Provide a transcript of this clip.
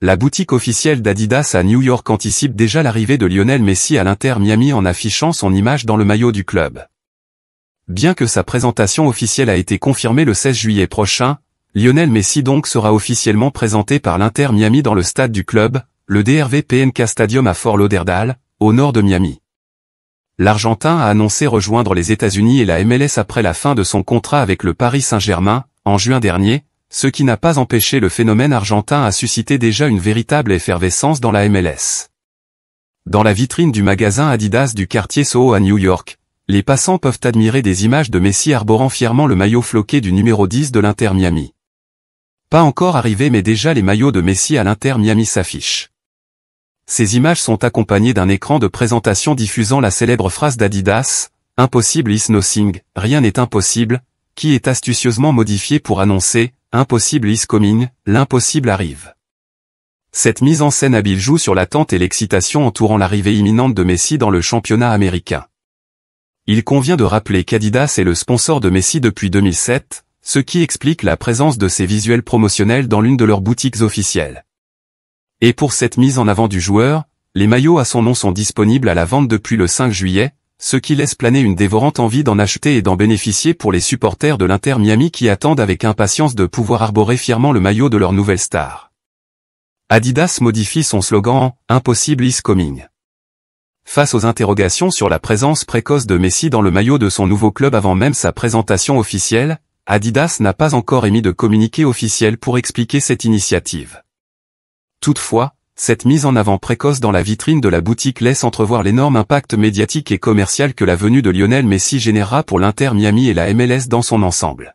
La boutique officielle d'Adidas à New York anticipe déjà l'arrivée de Lionel Messi à l'Inter Miami en affichant son image dans le maillot du club. Bien que sa présentation officielle a été confirmée le 16 juillet prochain, Lionel Messi donc sera officiellement présenté par l'Inter Miami dans le stade du club, le DRV PNK Stadium à Fort Lauderdale, au nord de Miami. L'Argentin a annoncé rejoindre les États-Unis et la MLS après la fin de son contrat avec le Paris Saint-Germain, en juin dernier, ce qui n'a pas empêché le phénomène argentin à susciter déjà une véritable effervescence dans la MLS. Dans la vitrine du magasin Adidas du quartier Soho à New York, les passants peuvent admirer des images de Messi arborant fièrement le maillot floqué du numéro 10 de l'Inter Miami. Pas encore arrivé mais déjà les maillots de Messi à l'Inter Miami s'affichent. Ces images sont accompagnées d'un écran de présentation diffusant la célèbre phrase d'Adidas, Impossible is nothing, rien n'est impossible, qui est astucieusement modifié pour annoncer, Impossible is coming, l'impossible arrive. Cette mise en scène habile joue sur l'attente et l'excitation entourant l'arrivée imminente de Messi dans le championnat américain. Il convient de rappeler qu'Adidas est le sponsor de Messi depuis 2007, ce qui explique la présence de ses visuels promotionnels dans l'une de leurs boutiques officielles. Et pour cette mise en avant du joueur, les maillots à son nom sont disponibles à la vente depuis le 5 juillet, ce qui laisse planer une dévorante envie d'en acheter et d'en bénéficier pour les supporters de l'Inter Miami qui attendent avec impatience de pouvoir arborer fièrement le maillot de leur nouvelle star. Adidas modifie son slogan Impossible is coming ». Face aux interrogations sur la présence précoce de Messi dans le maillot de son nouveau club avant même sa présentation officielle, Adidas n'a pas encore émis de communiqué officiel pour expliquer cette initiative. Toutefois, cette mise en avant précoce dans la vitrine de la boutique laisse entrevoir l'énorme impact médiatique et commercial que la venue de Lionel Messi générera pour l'Inter Miami et la MLS dans son ensemble.